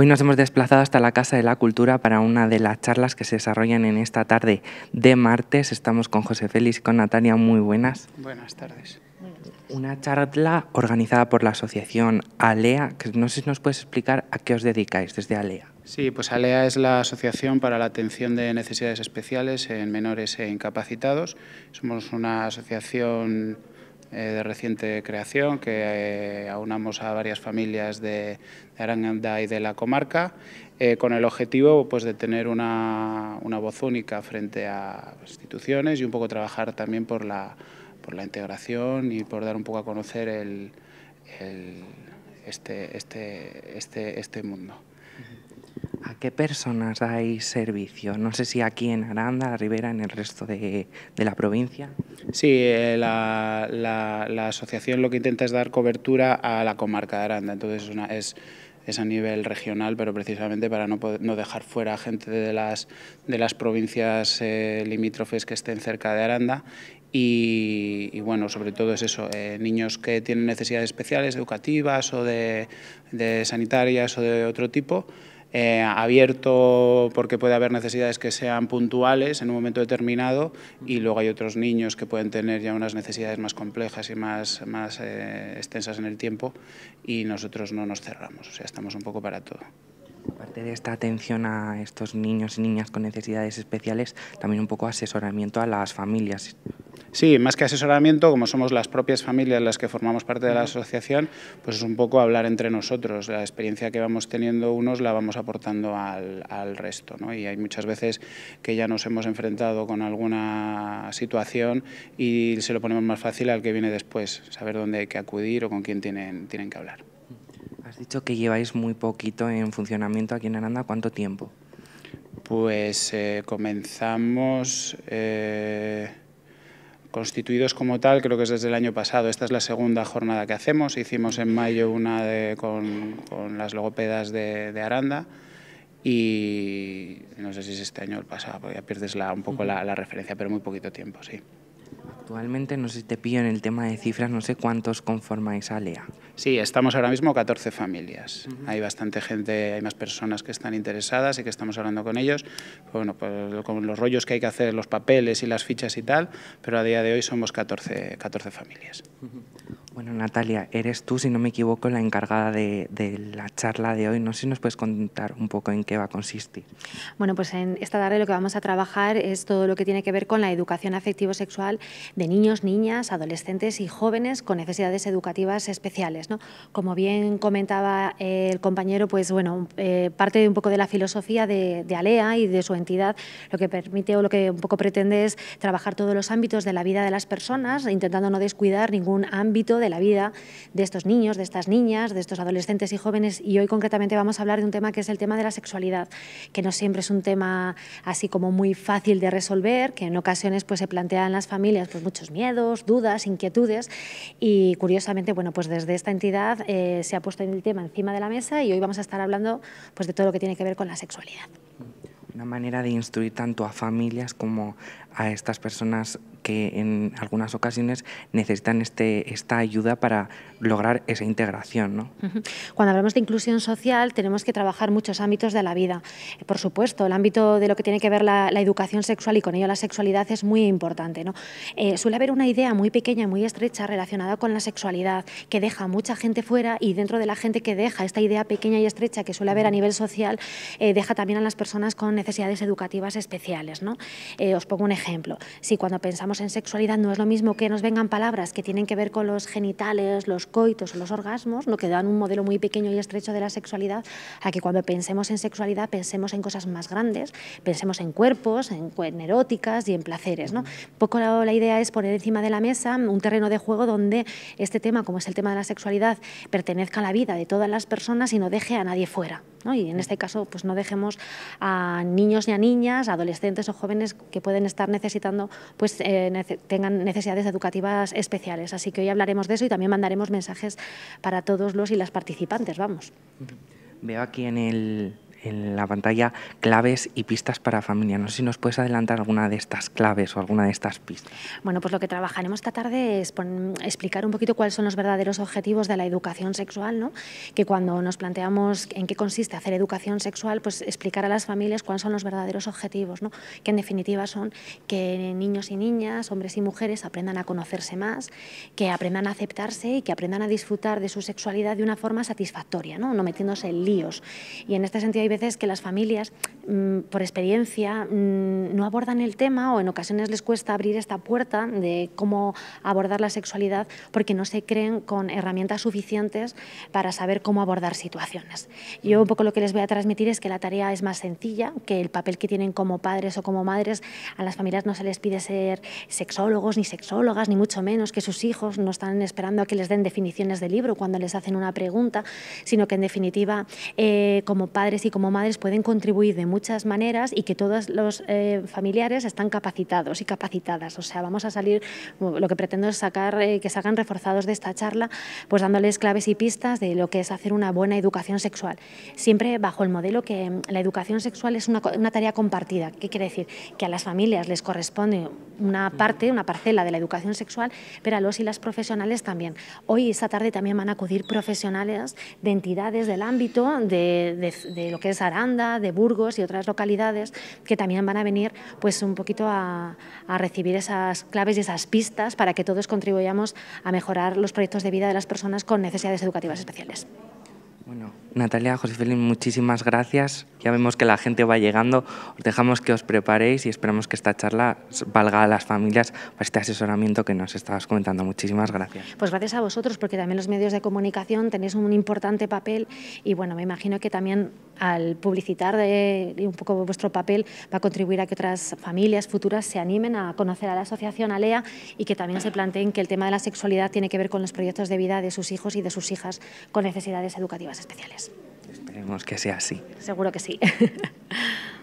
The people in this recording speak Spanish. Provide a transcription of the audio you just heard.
Hoy nos hemos desplazado hasta la Casa de la Cultura para una de las charlas que se desarrollan en esta tarde de martes. Estamos con José Félix y con Natalia. Muy buenas. Buenas tardes. Una charla organizada por la asociación ALEA, que no sé si nos puedes explicar a qué os dedicáis desde ALEA. Sí, pues ALEA es la Asociación para la Atención de Necesidades Especiales en Menores e Incapacitados. Somos una asociación eh, de reciente creación que eh, aunamos a varias familias de, Aranda y de la comarca eh, con el objetivo pues, de tener una, una voz única frente a instituciones y un poco trabajar también por la, por la integración y por dar un poco a conocer el, el, este, este, este, este mundo. ¿A qué personas dais servicio? No sé si aquí en Aranda, la Ribera, en el resto de la provincia. Sí, eh, la, la, asociación lo que intenta es dar cobertura a la comarca de Aranda, entonces es, es, a nivel regional, pero precisamente para no, no dejar fuera gente de las, de las provincias eh, limítrofes que estén cerca de Aranda y, bueno, sobre todo es eso, eh, niños que tienen necesidades especiales, educativas o de sanitarias o de otro tipo, eh, abierto porque puede haber necesidades que sean puntuales en un momento determinado y luego hay otros niños que pueden tener ya unas necesidades más complejas y más, más eh, extensas en el tiempo y nosotros no nos cerramos, o sea, estamos un poco para todo. Aparte de esta atención a estos niños y niñas con necesidades especiales, también un poco asesoramiento a las familias. Sí, más que asesoramiento, como somos las propias familias las que formamos parte de la asociación, pues es un poco hablar entre nosotros. La experiencia que vamos teniendo unos la vamos aportando al, resto. ¿no? Y hay muchas veces que ya nos hemos enfrentado con alguna situación y se lo ponemos más fácil al que viene después, saber dónde hay que acudir o con quién tienen, tienen que hablar. Has dicho que lleváis muy poquito en funcionamiento aquí en Aranda. ¿Cuánto tiempo? Pues eh, comenzamos eh, constituidos como tal, creo que es desde el año pasado. Esta es la segunda jornada que hacemos. Hicimos en mayo una con, las logopedas de, Aranda y no sé si es este año o el pasado, porque ya pierdes la, un poco la referencia, pero muy poquito tiempo, sí. Actualmente, no sé si te pillo en el tema de cifras, no sé cuántos conformáis LEA. Sí, estamos ahora mismo 14 familias. Hay bastante gente, hay más personas que están interesadas y que estamos hablando con ellos. Bueno, pues, con los rollos que hay que hacer, los papeles y las fichas y tal, pero a día de hoy somos 14, 14 familias. Bueno, Natalia, eres tú, si no me equivoco, la encargada de, la charla de hoy. No sé si nos puedes contar un poco en qué va a consistir. Bueno, pues en esta tarde lo que vamos a trabajar es todo lo que tiene que ver con la educación afectivo-sexual de niños, niñas, adolescentes y jóvenes con necesidades educativas especiales. Como bien comentaba el compañero, pues bueno, eh, parte de un poco de la filosofía de, de, Alea y de su entidad, lo que permite o lo que un poco pretende es trabajar todos los ámbitos de la vida de las personas, intentando no descuidar ningún ámbito de la vida de estos niños, de estas niñas, de estos adolescentes y jóvenes. Y hoy concretamente vamos a hablar de un tema que es el tema de la sexualidad, que no siempre es un tema así como muy fácil de resolver, que en ocasiones pues, se plantean las familias pues, muchos miedos, dudas, inquietudes. Y curiosamente, bueno, pues desde esta entidad eh, se ha puesto el tema encima de la mesa y hoy vamos a estar hablando pues, de todo lo que tiene que ver con la sexualidad. Una manera de instruir tanto a familias como a estas personas que en algunas ocasiones necesitan este, esta ayuda para lograr esa integración. Cuando hablamos de inclusión social tenemos que trabajar muchos ámbitos de la vida. Por supuesto, el ámbito de lo que tiene que ver la, educación sexual y con ello la sexualidad es muy importante. ¿no? Eh, suele haber una idea muy pequeña, y muy estrecha relacionada con la sexualidad que deja a mucha gente fuera y dentro de la gente que deja esta idea pequeña y estrecha que suele haber a nivel social, eh, deja también a las personas con necesidades educativas especiales. ¿no? Eh, os pongo un ejemplo. Si cuando pensamos en sexualidad no es lo mismo que nos vengan palabras que tienen que ver con los genitales, los coitos o los orgasmos, lo que dan un modelo muy pequeño y estrecho de la sexualidad, a que cuando pensemos en sexualidad pensemos en cosas más grandes, pensemos en cuerpos, en, eróticas y en placeres. ¿no? poco la, idea es poner encima de la mesa un terreno de juego donde este tema, como es el tema de la sexualidad, pertenezca a la vida de todas las personas y no deje a nadie fuera. Y en este caso, pues no dejemos a niños ni a niñas, adolescentes o jóvenes que pueden estar necesitando pues, eh, tengan necesidades educativas especiales. Así que hoy hablaremos de eso y también mandaremos mensajes para todos los y las participantes. Vamos. Veo aquí en el, en la pantalla claves y pistas para familia. No sé si nos puedes adelantar alguna de estas claves o alguna de estas pistas. Bueno, pues lo que trabajaremos esta tarde es explicar un poquito cuáles son los verdaderos objetivos de la educación sexual, ¿no? que cuando nos planteamos en qué consiste hacer educación sexual, pues explicar a las familias cuáles son los verdaderos objetivos, ¿no? que en definitiva son que niños y niñas, hombres y mujeres aprendan a conocerse más, que aprendan a aceptarse y que aprendan a disfrutar de su sexualidad de una forma satisfactoria, no, no metiéndose en líos. Y en este sentido hay veces que las familias, mm, por experiencia, mm, no abordan el tema o en ocasiones les cuesta abrir esta puerta de cómo abordar la sexualidad porque no se creen con herramientas suficientes para saber cómo abordar situaciones. Yo mm. un poco lo que les voy a transmitir es que la tarea es más sencilla, que el papel que tienen como padres o como madres, a las familias no se les pide ser sexólogos ni sexólogas, ni mucho menos que sus hijos no están esperando a que les den definiciones de libro cuando les hacen una pregunta, sino que en definitiva eh, como padres y como como madres pueden contribuir de muchas maneras y que todos los eh, familiares están capacitados y capacitadas. O sea, vamos a salir, lo que pretendo es sacar, eh, que salgan reforzados de esta charla, pues dándoles claves y pistas de lo que es hacer una buena educación sexual. Siempre bajo el modelo que mm, la educación sexual es una, tarea compartida. ¿Qué quiere decir? Que a las familias les corresponde una parte, una parcela de la educación sexual, pero a los y las profesionales también. Hoy, esta tarde, también van a acudir profesionales de entidades del ámbito de, de lo que de es Aranda, de Burgos y otras localidades que también van a venir pues un poquito a, recibir esas claves y esas pistas para que todos contribuyamos a mejorar los proyectos de vida de las personas con necesidades educativas especiales. Bueno, Natalia, Félix, muchísimas gracias. Ya vemos que la gente va llegando. Os dejamos que os preparéis y esperamos que esta charla valga a las familias para este asesoramiento que nos estabas comentando. Muchísimas gracias. Pues gracias a vosotros, porque también los medios de comunicación tenéis un importante papel y bueno, me imagino que también al publicitar de, un poco vuestro papel va a contribuir a que otras familias futuras se animen a conocer a la asociación Alea y que también se planteen que el tema de la sexualidad tiene que ver con los proyectos de vida de sus hijos y de sus hijas con necesidades educativas especiales. Esperemos que sea así. Seguro que sí.